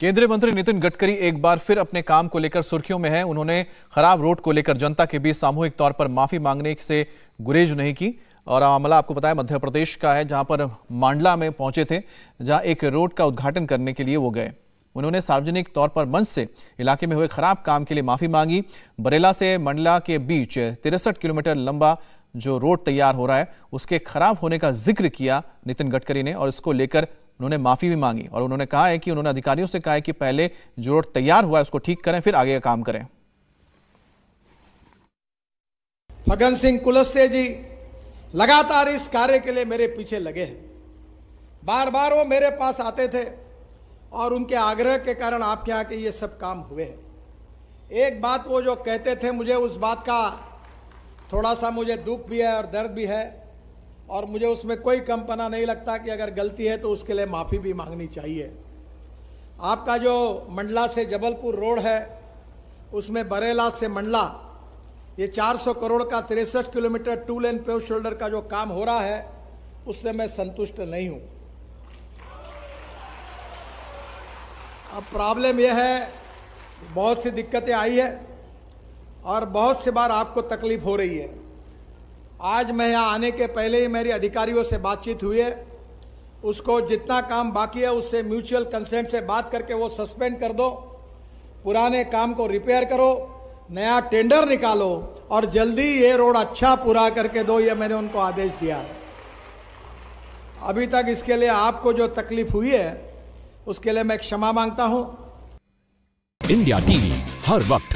केंद्रीय मंत्री नितिन गडकरी एक बार फिर अपने काम को लेकर सुर्खियों में हैं उन्होंने खराब रोड को लेकर जनता के बीच सामूहिक तौर पर माफी मांगने से गुरेज नहीं की और मामला आपको बताया मध्य प्रदेश का है जहां पर मांडला में पहुंचे थे जहां एक रोड का उद्घाटन करने के लिए वो गए उन्होंने सार्वजनिक तौर पर मंच से इलाके में हुए खराब काम के लिए माफी मांगी बरेला से मंडला के बीच तिरसठ किलोमीटर लंबा जो रोड तैयार हो रहा है उसके खराब होने का जिक्र किया नितिन गडकरी ने और इसको लेकर उन्होंने माफी भी मांगी और उन्होंने कहा है कि उन्होंने अधिकारियों से कहा है कि पहले जो रोड तैयार हुआ है उसको ठीक करें फिर आगे का काम करें फगन सिंह कुलस्ते जी लगातार इस कार्य के लिए मेरे पीछे लगे हैं बार बार वो मेरे पास आते थे और उनके आग्रह के कारण आपके यहाँ के ये सब काम हुए हैं एक बात वो जो कहते थे मुझे उस बात का थोड़ा सा मुझे दुख भी है और दर्द भी है और मुझे उसमें कोई कम पना नहीं लगता कि अगर गलती है तो उसके लिए माफ़ी भी मांगनी चाहिए आपका जो मंडला से जबलपुर रोड है उसमें बरेला से मंडला ये 400 करोड़ का तिरसठ kilometre two lane pave shoulder का जो काम हो रहा है उससे मैं संतुष्ट नहीं हूँ अब प्रॉब्लम यह है बहुत सी दिक्कतें आई है और बहुत सी बार आपको तकलीफ हो रही है आज मैं यहाँ आने के पहले ही मेरी अधिकारियों से बातचीत हुई है उसको जितना काम बाकी है उससे म्यूचुअल कंसेंट से बात करके वो सस्पेंड कर दो पुराने काम को रिपेयर करो नया टेंडर निकालो और जल्दी ये रोड अच्छा पूरा करके दो ये मैंने उनको आदेश दिया अभी तक इसके लिए आपको जो तकलीफ हुई है उसके लिए मैं क्षमा मांगता हूँ इंडिया टीवी हर वक्त